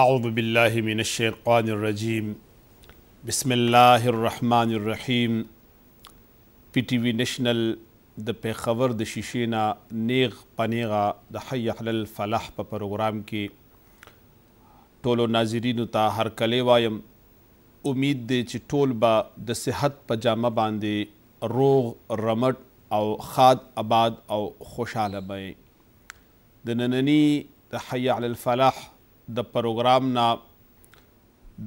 أعوذ بالله من الشيطان الرجيم بسم الله الرحمن الرحيم پی ٹی وی نشنل د پیښور د شیشې نه نیغ پنیغه د حی علی الفلاح په پروګرام کې ټولو ناظرینو ته هر کلی وایم امید دی چې ټول به د صحت په جامه باندې روغ رمټ او خاد آباد او خوشاله به د نننی د حی علی الفلاح د پروګرام نه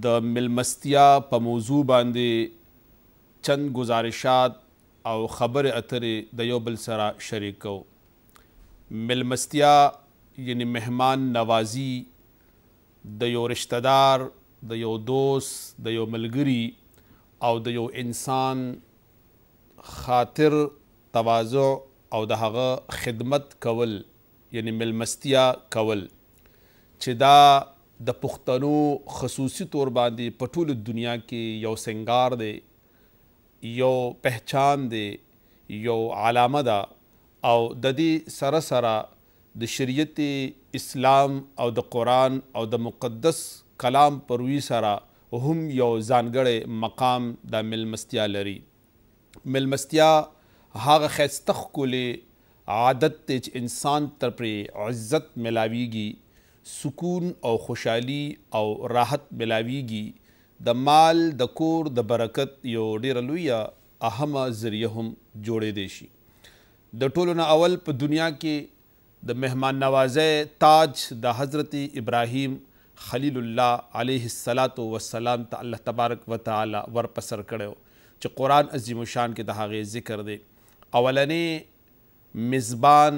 د ملمستیا په موضوع باندې چند گزارشات او خبر اترې د یو بل سره شریک کو ملمستیا یعنی مهمان نوازی د یو رشتہدار د یو دوست د یو ملګری او د یو انسان خاطر تواضع او د هغه خدمت کول یعنی ملمستیا کول چې دا د پښتنو خصوصي طور باندې په ټول دنیا کې یو سنگار دی یو پہچان دی یو علامه ده او د دې سره سره د شریعت اسلام او د قرآن او د مقدس کلام پروي سره هم یو ځانګړی مقام د ملمستیا لري ملمستیا هغه خیسته ښکلې عادت دی چې انسان ته پرې عزت ملاویږي سکون او خوشحالي او راحت ملاويږي د مال د کور د برکت یو ډیر لوی اهمه ذریعہ هم جوړې دي شي د ټولو نه اول په دنیا کې د مهمان نوازه تاج د حضرت ابراهیم خلیل الله علیه الصلاۃ والسلام ته الله تبارک وتعالى ورپسر کړو چې قران عظیم شان کې د هغه ذکر دی اولنې مزبان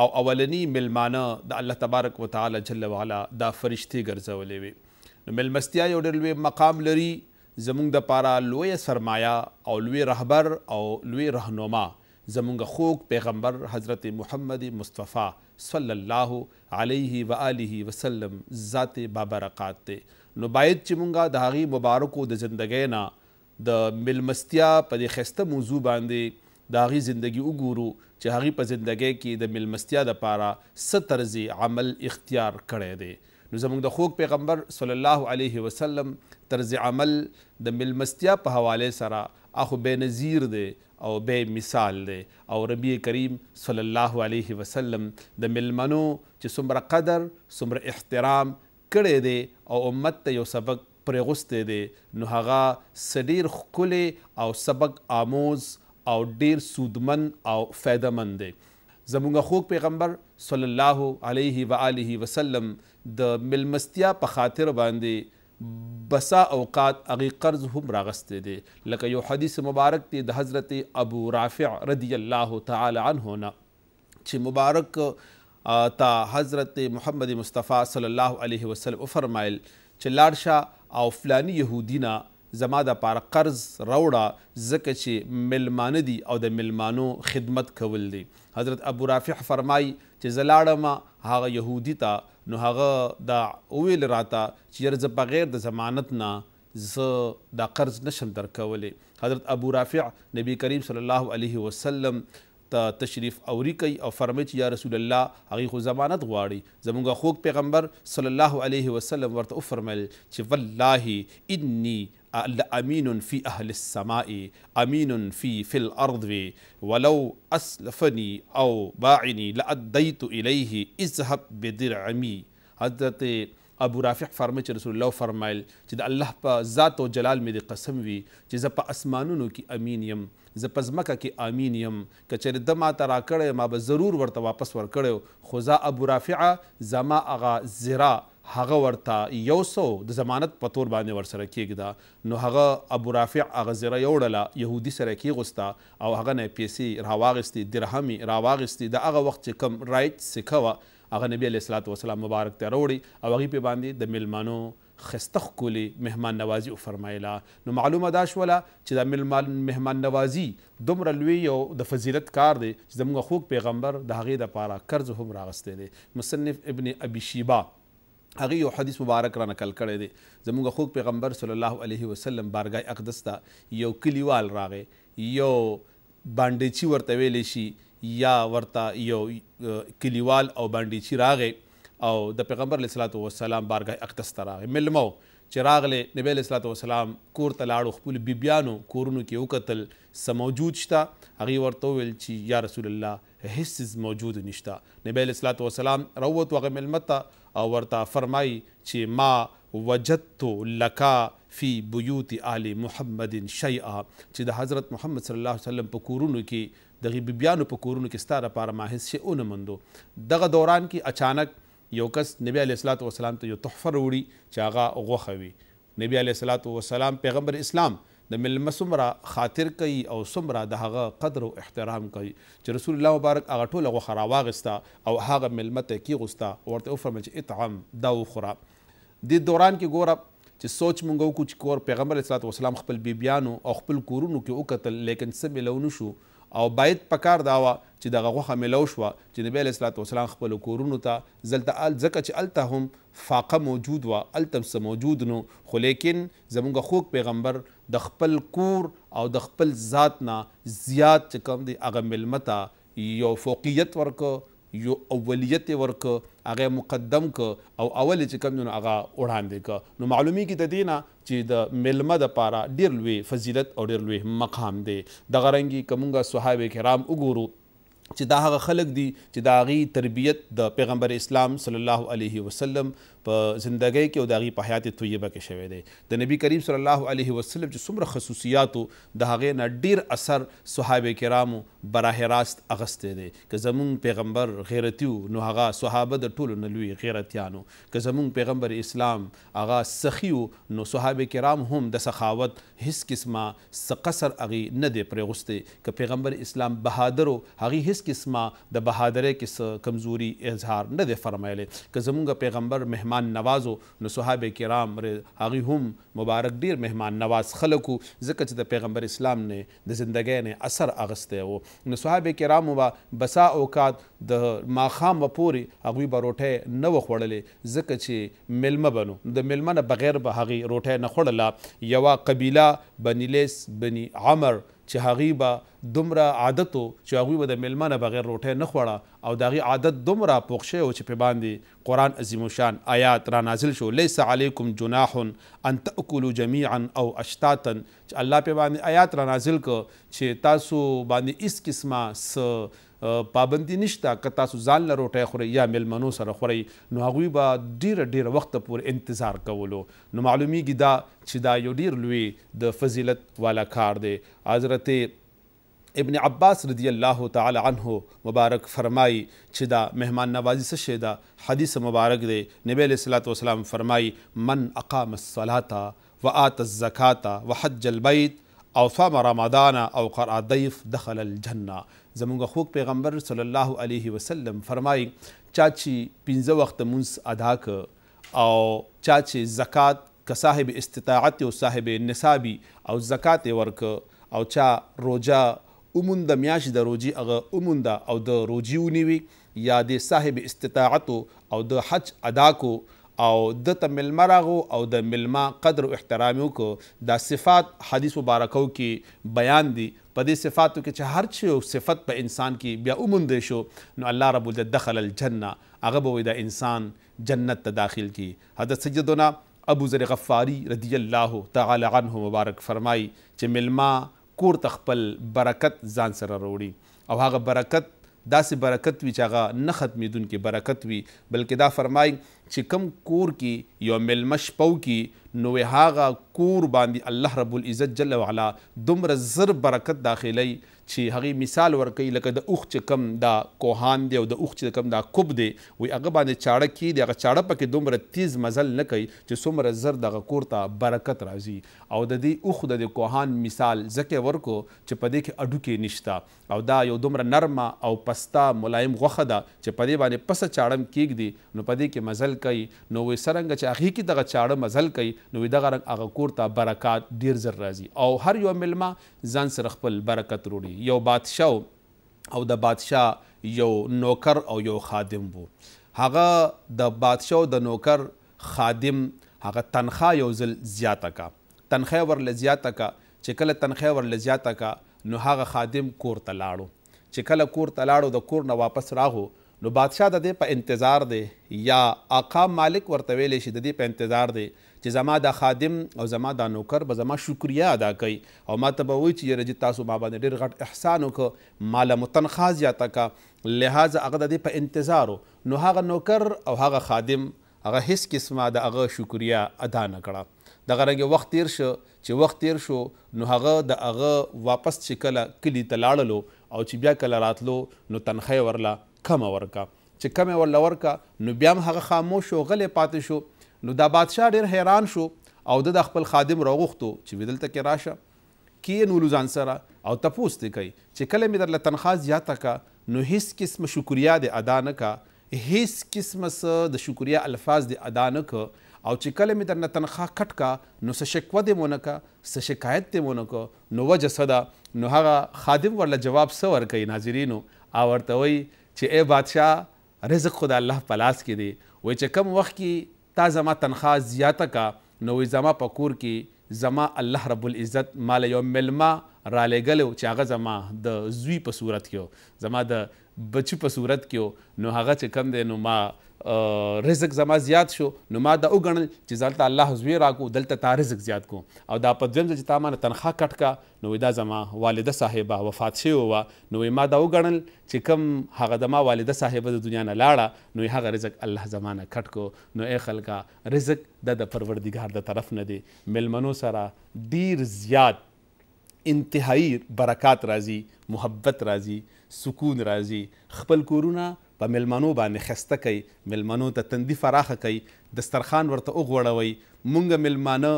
او اولنی ملمانه د الله تبارک وتعالى جل وعلا دا فرشتي ګرځولې وي نو ملمستیا یو ډېر لوی مقام لري زمونږ د پاره لوی سرمایا او لوی رهبر او لوی رهنما زمونږ خوږ پیغمبر حضرت محمد مصطفی صلی الله علیه و آله وسلم ذات بابرکات ته نو باید چې مونږه د هغې مبارکو د زندګۍ نه د ملمستیا په دې خسته موضوع باندې د هغې زندگی وګورو چې هغې په زندګۍ کې د میلمستیا دپاره څه طرز عمل اختیار کړی دی نو زموږ د خوږ پیغمبر صلی الله علیه وسلم طرز عمل د میلمستیا په حواله سره اخو بے نظیر دی او بے مثال دی او ربی کریم صلی الله علیه وسلم د ملمنو چې څومره قدر څومره احترام کړی دی او امت ته یو سبق پرې غوستی دی نو هغه څه ډېر ښکلې او سبق آموز او ډیر سودمن او فایده مند دی زمونږ خوږ پیغمبر صلی الله علیه و آله وسلم د ملمستیا په خاطر باندې بسا اوقات اغي قرض هم راغستې دي لکه یو حدیث مبارک دی د حضرت ابو رافع رضی الله تعالی عنه نه چې مبارک تا حضرت محمد مصطفی صلی الله علیه وسلم فرمایل چې لاړ شه او فلانی يهودینا زما د پاره قرض راوړه ځکه چې ملمانه دي او د ملمانو خدمت کول دي حضرت ابو رافع فرمای چې زلاړم هغه يهودي ته نو هغه دا اویل راته چې زه بغیر د ضمانت نه زه دا قرض نشم درکولې حضرت ابو رافع نبی کریم صلی الله علیه وسلم ته تشریف اوري کوي او فرمایي چې یا رسول الله هغه خو ضمانت غواړي زمونږ خوږ پیغمبر صلی الله علیه وسلم ورته وفرمایل چې والله انی لأمين في أهل السماء أمين في في الأرض ولو أسلفني أو باعني لأديت إليه اذهب بدرعمي حضرت ابو رافع فرمای چې رسول الله فرمایل چې د الله په ذات او جلال مې د قسم وي چې زه په اسمانونو کې امین یم زه په ځمکه کې امین یم که چېرې ده ماته راکړی ما به ضرور ورته واپس ورکړی خو زه ابو رافعه زما هغه زرا هغه ورته یو سو د ضمانت په تور باندې ورسره کېږده نو هغه ابو رافع هغه زیره یوړله یهودي سره کېغوسته او هغه نه پیسې راواغستې درهم یې راواغستې د هغه وخت چې کوم رایټ سکه وه هغه نبي علیه صلات وسلام مبارک ته راوړي او هغې پې باندې د میلمانو خسته ښکلې مهمان نوازي وفرمایله نو معلومه دا شوله چې دا ملمان مهمان نوازي دومره لوی یو د فضیلت کار دی چې زموږ خوږ پیغمبر د هغې دپاره قرض هم راغستی دی مصنف ابن ابي شیبه هغه یو حدیث مبارک را نقل کړی دی زموږ خوږ پیغمبر صلی الله علیه وسلم بارګای اقدس ته یو کلیوال راغی یو بانډیچی ورته ویلی شي یا ورته یو کلیوال او بانډیچی راغی او د پیغمبر علیه الصلاۃ والسلام بارګای اقدس ته راغی ملمو چې راغله نبی علیه الصلاۃ والسلام کور ته لاړو خپل بیبیانو کورونو کې وکتل سموجود شته هغه ورته ویل چې یا رسول الله هیڅ چیز موجود نشته نبی علیه الصلات وسلام راووت هغه ملمت ته او ورته فرمایي چې ما وجدت لکا فی بیوت آل محمد شیئا چې د حضرت محمد صلی الله علیه وسلم په کورونو کې دغه بیبیانو په کورونو کې ستاره لپاره ما هیڅ شی ونه موندو دغه دوران کې اچانک یو کس نبی علیه الصلات وسلام ته یو تحفه وروړي چې هغه غوښه وي نبی علیه الصلات وسلام پیغمبر اسلام د میلمه څومره خاطر کوي او څومره د هغه قدر او احترام کوي چې رسول الله مبارک هغه ټوله غوښه راواغسته او هغه میلمه ته یې کېغوسته ورته وفرمیل چې اطعم دا وخوره دې دوران کې ګوره چې سوچ مونږ وکړو چې کور پیغمبر صلوات والسلام خپل بیبیانو او خپل کورونو کې وکتل لیکن څه ملو نشو او باید پکار دا وه چې دغه غوښه ملو شوه چې نبی علیه صلات وسلام خپلو کورونو ته زلته ال ځکه چې هلته هم فاقه موجود وه هلته څه موجود نو خو لیکن زمونږ خوږ پیغمبر د خپل کور او د خپل ذات نه زیات چې کوم دی هغه ملمتا یو فوقیت ورک یو اولیت ورک هغه مقدم ک او اول چې کوم نو هغه وړاندې ک نو معلومی کی تدینا چې د ملمه د پاره ډیر لوی فضیلت او ډیر لوی مقام دی د غرنګي کومګه صحابه کرام وګورو چې دا هغه خلک دي چې دا غي تربيت د پیغمبر اسلام صلی الله علیه وسلم په زندګۍ کې او د هغې په حیات طیبه کې شوی دی د نبی کریم صلی الله علیه وسلم چې څومره خصوصیاتو د هغې نه ډیر اثر صحابه کرامو براه راست اغستی دی که زمونږ پیغمبر غیرتي نو هغه صحابه د ټولو نه لوی غیرتیانو که زمونږ پیغمبر اسلام هغه سخي نو صحابه کرام هم د سخاوت هیڅ قسمه څه قصر هغې نه دی پرې غوستی که پیغمبر اسلام بهادر و هغې هیڅ هیڅ قسمه د بهادرۍ کې کمزوري اظهار نه دی فرمایلی که زموږ پیغمبر مهمان نوازو نو صحابه کرام هغې هم مبارک ډیر مهمان نواز خلکو ځکه چې د پیغمبر اسلام نه د زندګۍ نه اثر اغستی و نو صحابه کرامو به بسا اوقات د ماښام به پورې هغوی به روټۍ نه وه خوړلې ځکه چې میلمه بنو د میلمه نه بغیر به هغې روټۍ نه خوړله یوه قبیله بنی لیس بنی عمر چې هغه به دومره عادت چې هغه به د ملمنه بغیر روټه نه خوړه او دغه عادت دومره پوښه او چې په باندې قران عظیم شان آیات را نازل شو ليس علیکم جناح ان تاکلوا جميعا او اشتاتا چې الله په باندې آیات را نازل ک چې تاسو باندې اس قسمه پابندي نشته که تاسو ځان له روټۍ خورئ یا میلمنو سره خورئ نو هغوی به ډیره ډیره وخت پورې انتظار کولو نو معلومیږي دا چې دا یو ډیر لوی د فضیلت والا کار دی حضرت ابن عباس رضی الله تعالی عنہ مبارک فرمای چې دا مهمان نوازی څه شی دا حدیث مبارک دی نبی علیہ الصلوۃ والسلام فرمای من اقام الصلاه وآت الزکاة وحج البيت او صام رمضان او قرأ ضيف دخل الجنه زمونږ خوږ پیغمبر صلی الله علیه وسلم فرمایي چا چې پنځه وخت مونږ ادا ک او چا چې زکات که صاحب استطاعت او صاحب نصابي او زکات ورک او چا روجا اوموند میاش د روجي هغه اوموند او د روجي ونیوي یا د صاحب استطاعت او د حج ادا کو او د ته ملما راغو او د ملما قدر او احترام وکړو دا صفات حدیث مبارکو کې بیان دي په دې صفاتو کې چې هر څه یو صفت په انسان کې بیا اوموندې شو نو الله رب العزت دخل الجنه هغه به دا انسان جنت ته داخل کی حضرت سیدنا ابو ذر غفاری رضی الله تعالی عنہ مبارک فرمای چې ملما کور تخپل برکت ځان سره وروړي او هغه برکت داسې برکت وي چې هغه نه ختمېدونکې برکت وي بلکې دا فرمای چې کم کور کې یو ملمه شپو کې نو هغه کور باندې الله رب العزت جل وعلا دومره زر برکت داخلی چې هغه مثال ورکوي لکه د اوخ چې کم دا کوهان دی او د اوخ چې کم دا کوب دی وی هغه باندې چاړه کې دی هغه چاړه پکې دومره تیز مزل نه کوي چې څومره زر دغه کور ته برکت راځي او د دې اوخ د کوهان مثال ځکه ورکو چې په دې کې اډو کې نشتا او دا یو دومره نرمه او پستا ملایم غوخه ده چې په دې باندې پس چاړم کېږدي نو په دې کې مزل کوي نو وې سرنګ چې اخی کې دغه چاړه مزل کوي نو وې دغه رنګ هغه کور ته برکات ډیر زر راځي او هر یو ملما ځان سره خپل برکت وروړي یو بادشاه او د بادشاه یو نوکر او یو خادم وو هغه د بادشاه د نوکر خادم هغه تنخوا یو ځل زیاته کا تنخوا ورله زیاته کا چې کله تنخوا ورله زیاته کا نو هغه خادم کور ته لاړو چې کله کور ته لاړو د کور نه واپس راغو نو بادشاہ د دې په انتظار دی یا آقا مالک ورته ویلی شي د دې په انتظار دی چې زما دا خادم او زما دا نوکر به زما شکریه ادا کوي او ما ته به وایي چې یاره تاسو ما باندې ډېر غټ احسان وکړه ماله مو تنخوا زیاته کړه لحاظه هغه د دې په انتظار نو هغه نوکر او هغه خادم هغه هیڅ قسمه د هغه شکریه ادا نه کړه دغه رنګې وخت تیر شو چې وخت تیر شو نو هغه د هغه واپس چې کله کلي ته لاړلو او چې بیا کله راتلو نو تنخی ورله کم ورکا چې کم ورل ورکا نو بیا هم هغه خاموش او غلې پاتې شو نو دا بادشاه ډیر حیران شو او د خپل خادم راغوښتو چې ودلته کې راشه کې نو لوزان سره او تپوس دی کوي چې کله مې درله تنخواه زیاته کا نو هیڅ قسم شکریا دې ادا نه کا هیڅ قسم سه د شکریا الفاظ دې ادا نه کا او چې کله مې درنه تنخواه کټ کا نو څه شکوه دې مونه کا څه شکایت دې مونه کو نو وجه څه ده نو هغه خادم ورله جواب څه ورکوي ناظرینو او ورته وایي چې اے بادشاه رزق خو د الله په لاس کې دی وای چې کم وخت کې تا زما تنخواه زیاته کا نو زما په کور کې زما الله رب العزت مال یو ملما را لګلو چې هغه زما د زوی په صورت کې زما د بچی په صورت کې نو هغه چې کم دی نو ما رزق زما زیات شو نو ما دا وګڼل چې دلته الله زوی راکو دلته تا رزق زیات کو او دا په دویم ځل چې تا مانه تنخواه کټ کا نو دا زما والده صاحبه وفات شوې وه نو ما دا وګڼل چې کم هغه زما والده صاحبه د دنیا نه لاړه نو هغه رزق الله زما نه کټ کو نو ای خلکا رزق د د پروردګار د طرف نه دی میلمنو سره ډیر زیات انتهایی برکات راځي محبت راځي سکون راځي خپل کورونه په ملمنو باندې خسته کوي ملمنو ته تندي فراخه کوي دسترخوان ورته وغوړوي مونږ ملمانه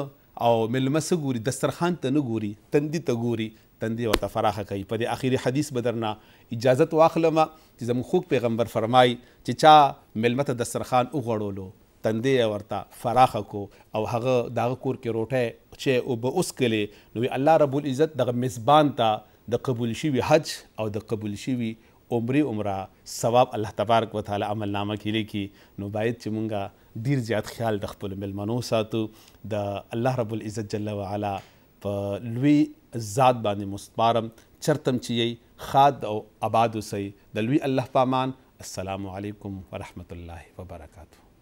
او ملمسه ګوري دسترخوان ته نه ګوري تندي ته ګوري تندي ورته فراخه کوي په دې اخیری حدیث بدرنا اجازت واخلم چې زموږ خوږ پیغمبر فرمای چې چا ملمته دسترخوان وغوړولو تندې ورته فراخه کو او هغه داغه کور کې روټه چې او به اوس کلی نو الله رب العزت دغه مزبان ته د قبول شوي حج او د قبول شوي عمره عمره ثواب الله تبارک وتعالى عمل نامه کې لیکي نو باید چې مونږه ډیر زیات خیال د خپل ملمنو ساتو د الله رب العزت جل وعلا په لوی ذات باندې مستبارم چرتم چې خاد او آباد وسي د لوی الله پامان السلام علیکم ورحمت الله وبرکاتہ